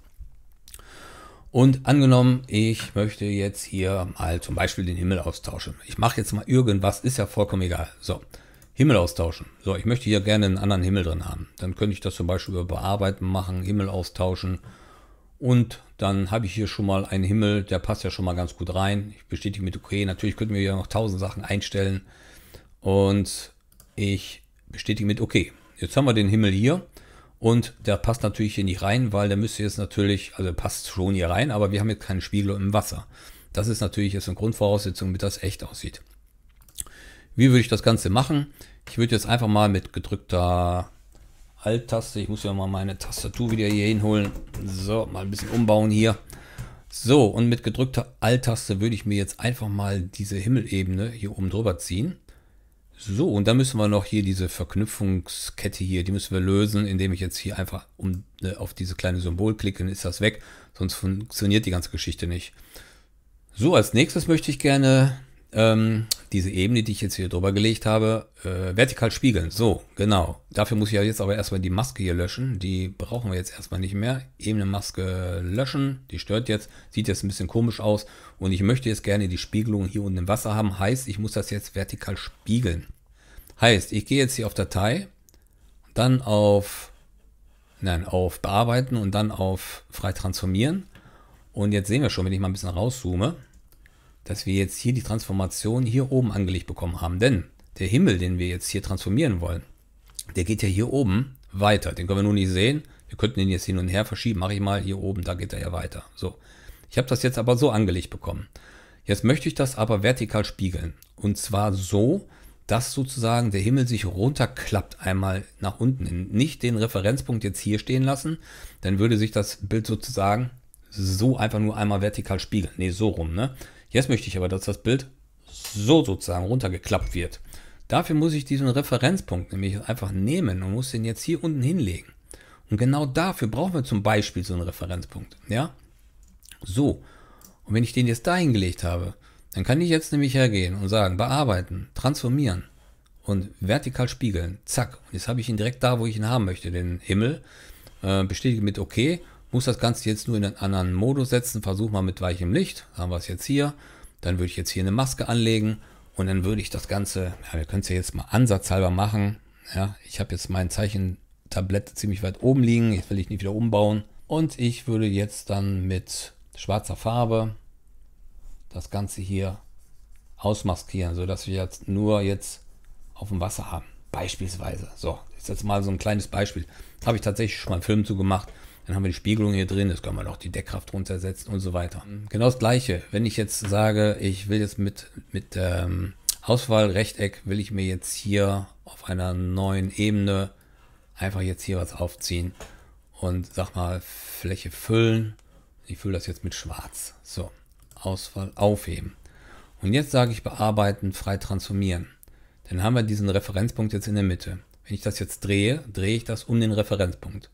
Und angenommen, ich möchte jetzt hier mal zum Beispiel den Himmel austauschen. Ich mache jetzt mal irgendwas, ist ja vollkommen egal. So, Himmel austauschen. So, ich möchte hier gerne einen anderen Himmel drin haben. Dann könnte ich das zum Beispiel über Bearbeiten machen, Himmel austauschen und dann habe ich hier schon mal einen Himmel, der passt ja schon mal ganz gut rein. Ich bestätige mit OK. Natürlich könnten wir hier noch tausend Sachen einstellen. Und ich bestätige mit OK. Jetzt haben wir den Himmel hier. Und der passt natürlich hier nicht rein, weil der müsste jetzt natürlich, also passt schon hier rein, aber wir haben jetzt keinen Spiegel im Wasser. Das ist natürlich jetzt eine Grundvoraussetzung, damit das echt aussieht. Wie würde ich das Ganze machen? Ich würde jetzt einfach mal mit gedrückter Alt-Taste. Ich muss ja mal meine Tastatur wieder hier hinholen. So, mal ein bisschen umbauen hier. So, und mit gedrückter Alt-Taste würde ich mir jetzt einfach mal diese Himmelebene hier oben drüber ziehen. So, und dann müssen wir noch hier diese Verknüpfungskette hier, die müssen wir lösen, indem ich jetzt hier einfach um, äh, auf diese kleine Symbol klicke, dann ist das weg. Sonst funktioniert die ganze Geschichte nicht. So, als nächstes möchte ich gerne ähm, diese Ebene, die ich jetzt hier drüber gelegt habe, äh, vertikal spiegeln. So, genau. Dafür muss ich ja jetzt aber erstmal die Maske hier löschen. Die brauchen wir jetzt erstmal nicht mehr. Ebene Maske löschen. Die stört jetzt. Sieht jetzt ein bisschen komisch aus. Und ich möchte jetzt gerne die Spiegelung hier unten im Wasser haben. Heißt, ich muss das jetzt vertikal spiegeln. Heißt, ich gehe jetzt hier auf Datei, dann auf, nein, auf Bearbeiten und dann auf frei transformieren. Und jetzt sehen wir schon, wenn ich mal ein bisschen rauszoome, dass wir jetzt hier die Transformation hier oben angelegt bekommen haben. Denn der Himmel, den wir jetzt hier transformieren wollen, der geht ja hier oben weiter. Den können wir nur nicht sehen. Wir könnten ihn jetzt hin und her verschieben. Mache ich mal hier oben, da geht er ja weiter. So. Ich habe das jetzt aber so angelegt bekommen. Jetzt möchte ich das aber vertikal spiegeln. Und zwar so, dass sozusagen der Himmel sich runterklappt einmal nach unten. Nicht den Referenzpunkt jetzt hier stehen lassen, dann würde sich das Bild sozusagen so einfach nur einmal vertikal spiegeln. Ne, so rum, ne? Jetzt möchte ich aber, dass das Bild so sozusagen runtergeklappt wird. Dafür muss ich diesen Referenzpunkt nämlich einfach nehmen und muss den jetzt hier unten hinlegen. Und genau dafür brauchen wir zum Beispiel so einen Referenzpunkt. Ja? So. Und wenn ich den jetzt dahin gelegt habe, dann kann ich jetzt nämlich hergehen und sagen, bearbeiten, transformieren und vertikal spiegeln. Zack. Und jetzt habe ich ihn direkt da, wo ich ihn haben möchte, den Himmel. Äh, bestätige mit OK muss das Ganze jetzt nur in einen anderen Modus setzen. Versuch mal mit weichem Licht. Haben wir es jetzt hier. Dann würde ich jetzt hier eine Maske anlegen und dann würde ich das Ganze, ja, wir können es ja jetzt mal ansatzhalber machen. Ja, ich habe jetzt mein Zeichentablett ziemlich weit oben liegen. Jetzt will ich nicht wieder umbauen. Und ich würde jetzt dann mit schwarzer Farbe das Ganze hier ausmaskieren, sodass wir jetzt nur jetzt auf dem Wasser haben. Beispielsweise. So, ist jetzt mal so ein kleines Beispiel. Das Habe ich tatsächlich schon mal einen Film zugemacht. gemacht. Dann haben wir die Spiegelung hier drin, das können wir noch die Deckkraft runtersetzen und so weiter. Genau das gleiche, wenn ich jetzt sage, ich will jetzt mit, mit ähm, Auswahlrechteck, will ich mir jetzt hier auf einer neuen Ebene einfach jetzt hier was aufziehen und sag mal Fläche füllen. Ich fülle das jetzt mit schwarz. So, Auswahl aufheben. Und jetzt sage ich bearbeiten, frei transformieren. Dann haben wir diesen Referenzpunkt jetzt in der Mitte. Wenn ich das jetzt drehe, drehe ich das um den Referenzpunkt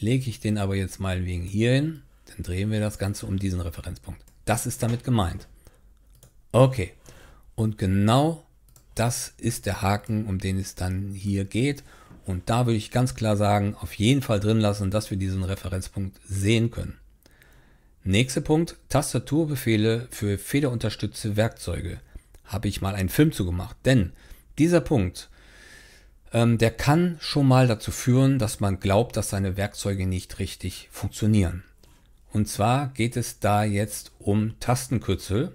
lege ich den aber jetzt meinetwegen hier hin, dann drehen wir das Ganze um diesen Referenzpunkt. Das ist damit gemeint. Okay, und genau das ist der Haken, um den es dann hier geht. Und da würde ich ganz klar sagen, auf jeden Fall drin lassen, dass wir diesen Referenzpunkt sehen können. Nächster Punkt, Tastaturbefehle für federunterstützte Werkzeuge. Habe ich mal einen Film zugemacht, denn dieser Punkt ähm, der kann schon mal dazu führen, dass man glaubt, dass seine Werkzeuge nicht richtig funktionieren. Und zwar geht es da jetzt um Tastenkürzel.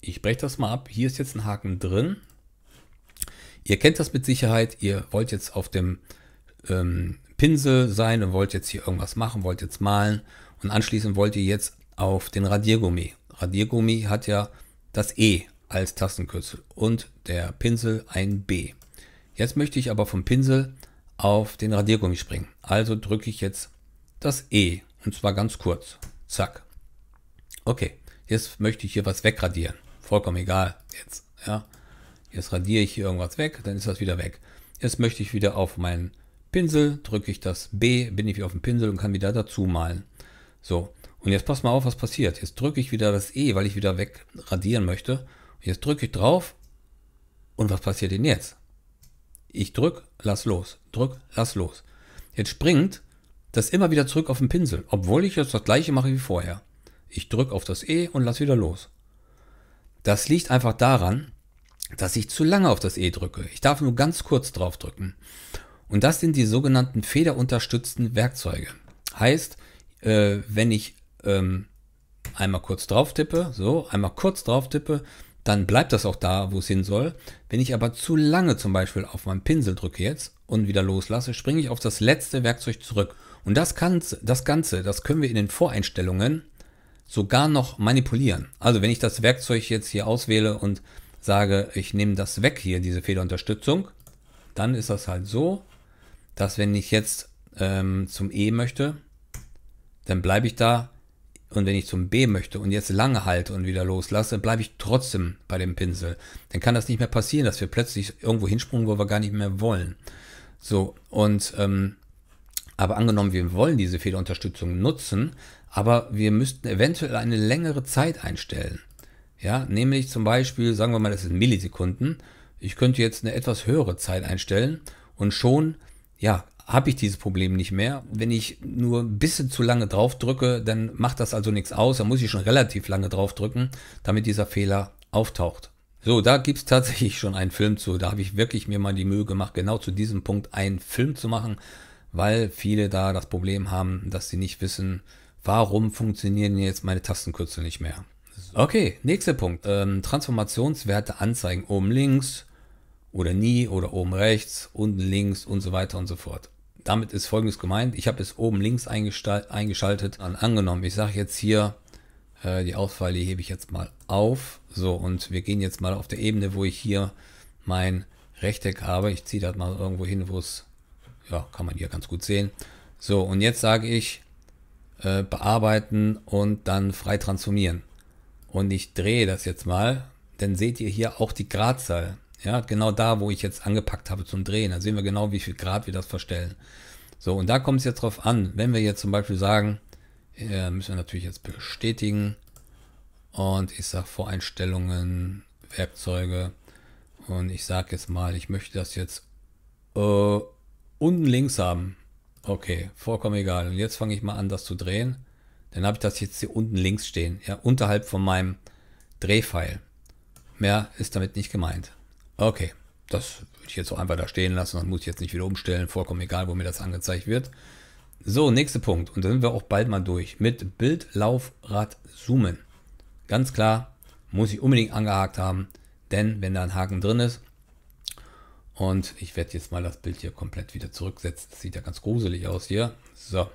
Ich breche das mal ab. Hier ist jetzt ein Haken drin. Ihr kennt das mit Sicherheit. Ihr wollt jetzt auf dem ähm, Pinsel sein und wollt jetzt hier irgendwas machen, wollt jetzt malen und anschließend wollt ihr jetzt auf den Radiergummi. Radiergummi hat ja das E als Tastenkürzel und der Pinsel ein B. Jetzt möchte ich aber vom Pinsel auf den Radiergummi springen. Also drücke ich jetzt das E und zwar ganz kurz. Zack. Okay, jetzt möchte ich hier was wegradieren. Vollkommen egal jetzt. Ja. Jetzt radiere ich hier irgendwas weg, dann ist das wieder weg. Jetzt möchte ich wieder auf meinen Pinsel, drücke ich das B, bin ich wieder auf dem Pinsel und kann wieder dazu malen. So, und jetzt pass mal auf, was passiert. Jetzt drücke ich wieder das E, weil ich wieder wegradieren möchte. Und jetzt drücke ich drauf und was passiert denn jetzt? Ich drück, lass los, drück, lass los. Jetzt springt das immer wieder zurück auf den Pinsel, obwohl ich jetzt das gleiche mache wie vorher. Ich drück auf das E und lass wieder los. Das liegt einfach daran, dass ich zu lange auf das E drücke. Ich darf nur ganz kurz drauf drücken. Und das sind die sogenannten federunterstützten Werkzeuge. Heißt, äh, wenn ich ähm, einmal kurz drauf tippe, so, einmal kurz drauf tippe, dann bleibt das auch da, wo es hin soll. Wenn ich aber zu lange zum Beispiel auf meinen Pinsel drücke jetzt und wieder loslasse, springe ich auf das letzte Werkzeug zurück. Und das, kann, das Ganze, das können wir in den Voreinstellungen sogar noch manipulieren. Also wenn ich das Werkzeug jetzt hier auswähle und sage, ich nehme das weg hier, diese Federunterstützung, dann ist das halt so, dass wenn ich jetzt ähm, zum E möchte, dann bleibe ich da und wenn ich zum B möchte und jetzt lange halte und wieder loslasse, bleibe ich trotzdem bei dem Pinsel. Dann kann das nicht mehr passieren, dass wir plötzlich irgendwo hinsprungen, wo wir gar nicht mehr wollen. So, und ähm, aber angenommen, wir wollen diese Federunterstützung nutzen, aber wir müssten eventuell eine längere Zeit einstellen. Ja, nämlich zum Beispiel, sagen wir mal, das sind Millisekunden. Ich könnte jetzt eine etwas höhere Zeit einstellen und schon, ja, habe ich dieses Problem nicht mehr. Wenn ich nur ein bisschen zu lange drauf drücke, dann macht das also nichts aus. Da muss ich schon relativ lange drauf drücken, damit dieser Fehler auftaucht. So, da gibt es tatsächlich schon einen Film zu. Da habe ich wirklich mir mal die Mühe gemacht, genau zu diesem Punkt einen Film zu machen, weil viele da das Problem haben, dass sie nicht wissen, warum funktionieren jetzt meine Tastenkürzel nicht mehr. Okay, nächster Punkt. Ähm, Transformationswerte anzeigen. Oben links, oder nie oder oben rechts, unten links und so weiter und so fort. Damit ist folgendes gemeint. Ich habe es oben links eingeschaltet. Dann angenommen, ich sage jetzt hier, äh, die Auswahl, die hebe ich jetzt mal auf. So, und wir gehen jetzt mal auf der Ebene, wo ich hier mein Rechteck habe. Ich ziehe das mal irgendwo hin, wo es, ja, kann man hier ganz gut sehen. So, und jetzt sage ich, äh, bearbeiten und dann frei transformieren. Und ich drehe das jetzt mal, dann seht ihr hier auch die Gradzahl. Ja, genau da, wo ich jetzt angepackt habe zum Drehen. Da sehen wir genau, wie viel Grad wir das verstellen. So, und da kommt es jetzt drauf an, wenn wir jetzt zum Beispiel sagen, äh, müssen wir natürlich jetzt bestätigen. Und ich sage Voreinstellungen, Werkzeuge. Und ich sage jetzt mal, ich möchte das jetzt äh, unten links haben. Okay, vollkommen egal. Und jetzt fange ich mal an, das zu drehen. Dann habe ich das jetzt hier unten links stehen, ja, unterhalb von meinem Drehpfeil. Mehr ist damit nicht gemeint. Okay, das würde ich jetzt auch einfach da stehen lassen, das muss ich jetzt nicht wieder umstellen, vollkommen egal, wo mir das angezeigt wird. So, nächster Punkt. Und da sind wir auch bald mal durch. Mit Bildlaufrad zoomen. Ganz klar, muss ich unbedingt angehakt haben, denn wenn da ein Haken drin ist, und ich werde jetzt mal das Bild hier komplett wieder zurücksetzen. Das sieht ja ganz gruselig aus hier. So.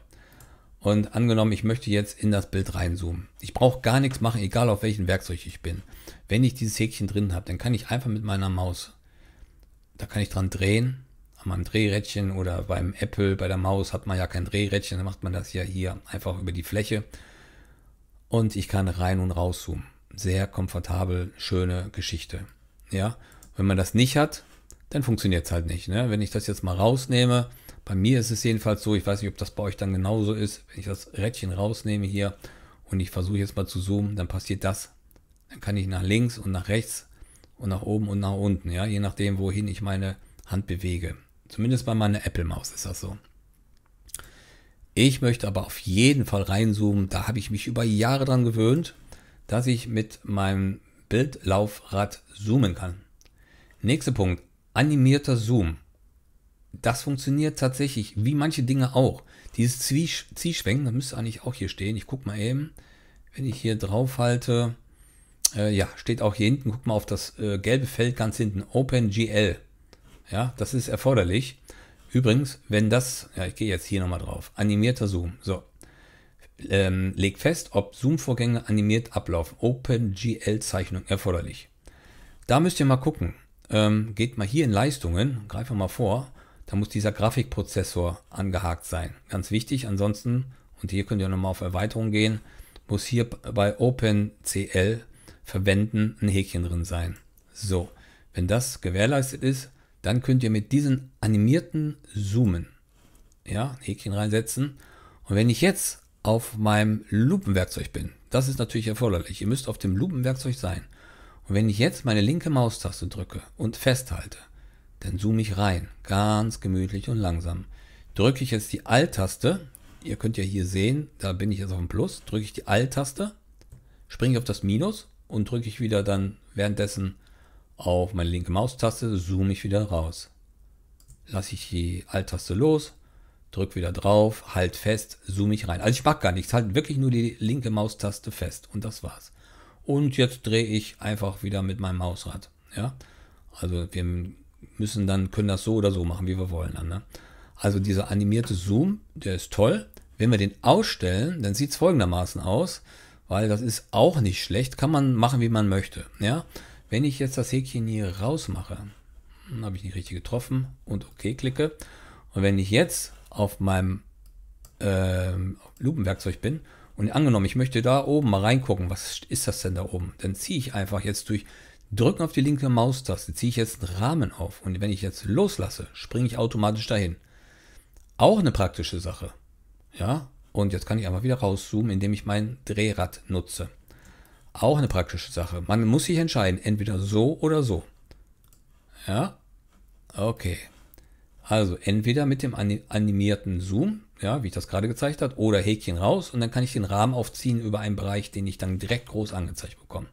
Und angenommen, ich möchte jetzt in das Bild reinzoomen. Ich brauche gar nichts machen, egal auf welchem Werkzeug ich bin. Wenn ich dieses Häkchen drin habe, dann kann ich einfach mit meiner Maus, da kann ich dran drehen, an meinem Drehrädchen oder beim Apple, bei der Maus hat man ja kein Drehrädchen, dann macht man das ja hier einfach über die Fläche. Und ich kann rein und rauszoomen. Sehr komfortabel, schöne Geschichte. Ja, wenn man das nicht hat, dann funktioniert es halt nicht. Ne? Wenn ich das jetzt mal rausnehme, bei mir ist es jedenfalls so, ich weiß nicht, ob das bei euch dann genauso ist, wenn ich das Rädchen rausnehme hier und ich versuche jetzt mal zu zoomen, dann passiert das. Dann kann ich nach links und nach rechts und nach oben und nach unten, ja, je nachdem, wohin ich meine Hand bewege. Zumindest bei meiner Apple-Maus ist das so. Ich möchte aber auf jeden Fall reinzoomen. Da habe ich mich über Jahre dran gewöhnt, dass ich mit meinem Bildlaufrad zoomen kann. Nächster Punkt, animierter Zoom das funktioniert tatsächlich, wie manche Dinge auch. Dieses Zwiesch das müsste eigentlich auch hier stehen. Ich gucke mal eben, wenn ich hier drauf halte, äh, ja, steht auch hier hinten, guck mal auf das äh, gelbe Feld ganz hinten, OpenGL. Ja, das ist erforderlich. Übrigens, wenn das, ja, ich gehe jetzt hier nochmal drauf, animierter Zoom, so. Ähm, leg fest, ob Zoom-Vorgänge animiert ablaufen. OpenGL-Zeichnung erforderlich. Da müsst ihr mal gucken. Ähm, geht mal hier in Leistungen, greifen wir mal vor da muss dieser Grafikprozessor angehakt sein. Ganz wichtig, ansonsten, und hier könnt ihr nochmal auf Erweiterung gehen, muss hier bei OpenCL verwenden ein Häkchen drin sein. So, wenn das gewährleistet ist, dann könnt ihr mit diesen animierten Zoomen ja, ein Häkchen reinsetzen. Und wenn ich jetzt auf meinem Lupenwerkzeug bin, das ist natürlich erforderlich. Ihr müsst auf dem Lupenwerkzeug sein. Und wenn ich jetzt meine linke Maustaste drücke und festhalte, dann zoome ich rein, ganz gemütlich und langsam. Drücke ich jetzt die Alt-Taste, ihr könnt ja hier sehen, da bin ich jetzt auf dem Plus, drücke ich die Alt-Taste, springe ich auf das Minus und drücke ich wieder dann währenddessen auf meine linke Maustaste, zoome ich wieder raus. Lasse ich die Alt-Taste los, drücke wieder drauf, halt fest, zoome ich rein. Also ich mache gar nichts, halt wirklich nur die linke Maustaste fest und das war's. Und jetzt drehe ich einfach wieder mit meinem Mausrad. Ja, also wir müssen dann, können das so oder so machen, wie wir wollen dann. Ne? Also dieser animierte Zoom, der ist toll. Wenn wir den ausstellen, dann sieht es folgendermaßen aus, weil das ist auch nicht schlecht, kann man machen, wie man möchte. Ja? Wenn ich jetzt das Häkchen hier rausmache, dann habe ich nicht richtig getroffen und OK klicke. Und wenn ich jetzt auf meinem äh, Lupenwerkzeug bin und angenommen, ich möchte da oben mal reingucken, was ist das denn da oben? Dann ziehe ich einfach jetzt durch drücken auf die linke Maustaste ziehe ich jetzt einen Rahmen auf und wenn ich jetzt loslasse, springe ich automatisch dahin. Auch eine praktische Sache. Ja, und jetzt kann ich einfach wieder rauszoomen, indem ich mein Drehrad nutze. Auch eine praktische Sache. Man muss sich entscheiden, entweder so oder so. Ja, okay. Also entweder mit dem animierten Zoom, ja, wie ich das gerade gezeigt habe, oder Häkchen raus und dann kann ich den Rahmen aufziehen über einen Bereich, den ich dann direkt groß angezeigt bekomme.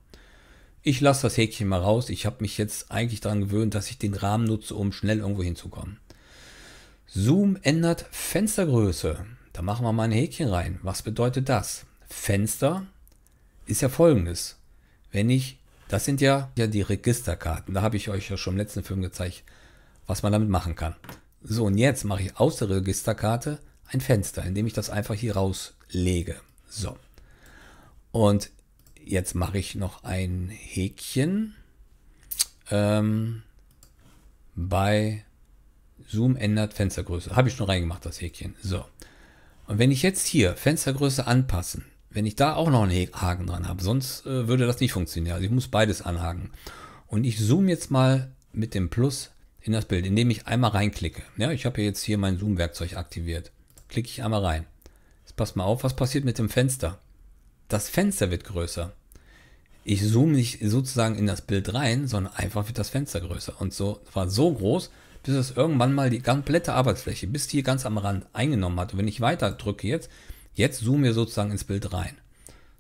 Ich lasse das Häkchen mal raus. Ich habe mich jetzt eigentlich daran gewöhnt, dass ich den Rahmen nutze, um schnell irgendwo hinzukommen. Zoom ändert Fenstergröße. Da machen wir mal ein Häkchen rein. Was bedeutet das? Fenster ist ja folgendes. Wenn ich, das sind ja, ja die Registerkarten. Da habe ich euch ja schon im letzten Film gezeigt, was man damit machen kann. So, und jetzt mache ich aus der Registerkarte ein Fenster, indem ich das einfach hier rauslege. So. Und jetzt mache ich noch ein Häkchen ähm, bei Zoom ändert Fenstergröße. Habe ich schon reingemacht, das Häkchen. So. Und wenn ich jetzt hier Fenstergröße anpassen, wenn ich da auch noch einen Haken dran habe, sonst äh, würde das nicht funktionieren. Also ich muss beides anhaken. Und ich zoome jetzt mal mit dem Plus in das Bild, indem ich einmal reinklicke. Ja, ich habe jetzt hier mein Zoom-Werkzeug aktiviert. Klicke ich einmal rein. Jetzt passt mal auf, was passiert mit dem Fenster das Fenster wird größer. Ich zoome nicht sozusagen in das Bild rein, sondern einfach wird das Fenster größer. Und so war so groß, bis es irgendwann mal die komplette Arbeitsfläche, bis die ganz am Rand eingenommen hat. Und wenn ich weiter drücke jetzt, jetzt zoome wir sozusagen ins Bild rein.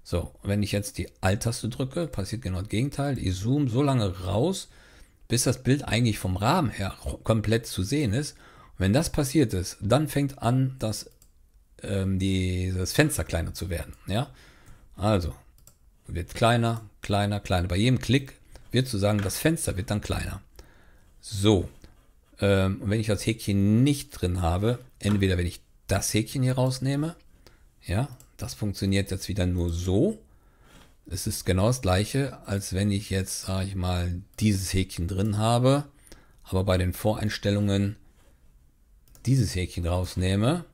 So, wenn ich jetzt die Alt-Taste drücke, passiert genau das Gegenteil. Ich zoome so lange raus, bis das Bild eigentlich vom Rahmen her komplett zu sehen ist. Und wenn das passiert ist, dann fängt an, dass ähm, die, das Fenster kleiner zu werden. Ja? Also wird kleiner, kleiner, kleiner. Bei jedem Klick wird sozusagen das Fenster wird dann kleiner. So, ähm, und wenn ich das Häkchen nicht drin habe, entweder wenn ich das Häkchen hier rausnehme, ja, das funktioniert jetzt wieder nur so. Es ist genau das gleiche, als wenn ich jetzt, sage ich mal, dieses Häkchen drin habe, aber bei den Voreinstellungen dieses Häkchen rausnehme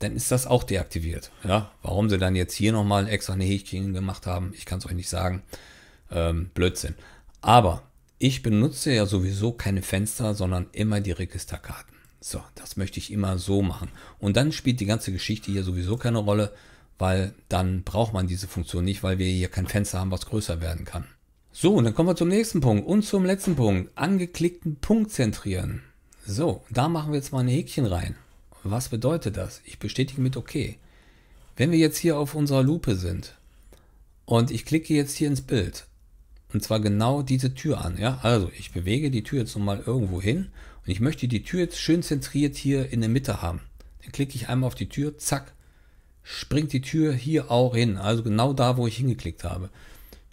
dann ist das auch deaktiviert. Ja, warum sie dann jetzt hier nochmal extra eine Häkchen gemacht haben, ich kann es euch nicht sagen. Ähm, Blödsinn. Aber ich benutze ja sowieso keine Fenster, sondern immer die Registerkarten. So, das möchte ich immer so machen. Und dann spielt die ganze Geschichte hier sowieso keine Rolle, weil dann braucht man diese Funktion nicht, weil wir hier kein Fenster haben, was größer werden kann. So, und dann kommen wir zum nächsten Punkt und zum letzten Punkt. Angeklickten Punkt zentrieren. So, da machen wir jetzt mal ein Häkchen rein. Was bedeutet das? Ich bestätige mit OK. Wenn wir jetzt hier auf unserer Lupe sind und ich klicke jetzt hier ins Bild und zwar genau diese Tür an, ja, also ich bewege die Tür jetzt nochmal irgendwo hin und ich möchte die Tür jetzt schön zentriert hier in der Mitte haben. Dann klicke ich einmal auf die Tür, zack, springt die Tür hier auch hin, also genau da, wo ich hingeklickt habe.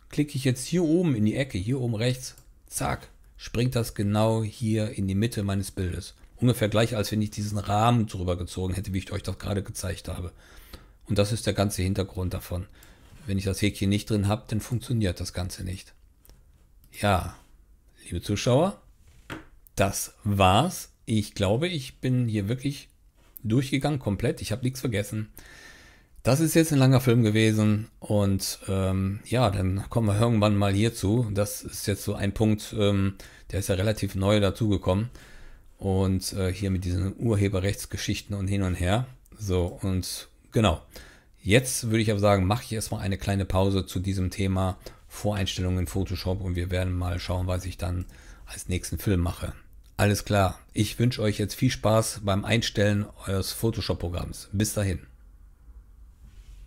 Klicke ich jetzt hier oben in die Ecke, hier oben rechts, zack, springt das genau hier in die Mitte meines Bildes ungefähr gleich, als wenn ich diesen Rahmen drüber gezogen hätte, wie ich euch das gerade gezeigt habe. Und das ist der ganze Hintergrund davon. Wenn ich das Häkchen nicht drin habe, dann funktioniert das Ganze nicht. Ja, liebe Zuschauer, das war's. Ich glaube, ich bin hier wirklich durchgegangen komplett. Ich habe nichts vergessen. Das ist jetzt ein langer Film gewesen und ähm, ja, dann kommen wir irgendwann mal hierzu. Das ist jetzt so ein Punkt, ähm, der ist ja relativ neu dazugekommen und äh, hier mit diesen Urheberrechtsgeschichten und hin und her. So, und genau. Jetzt würde ich aber sagen, mache ich erstmal eine kleine Pause zu diesem Thema Voreinstellungen in Photoshop und wir werden mal schauen, was ich dann als nächsten Film mache. Alles klar. Ich wünsche euch jetzt viel Spaß beim Einstellen eures Photoshop-Programms. Bis dahin.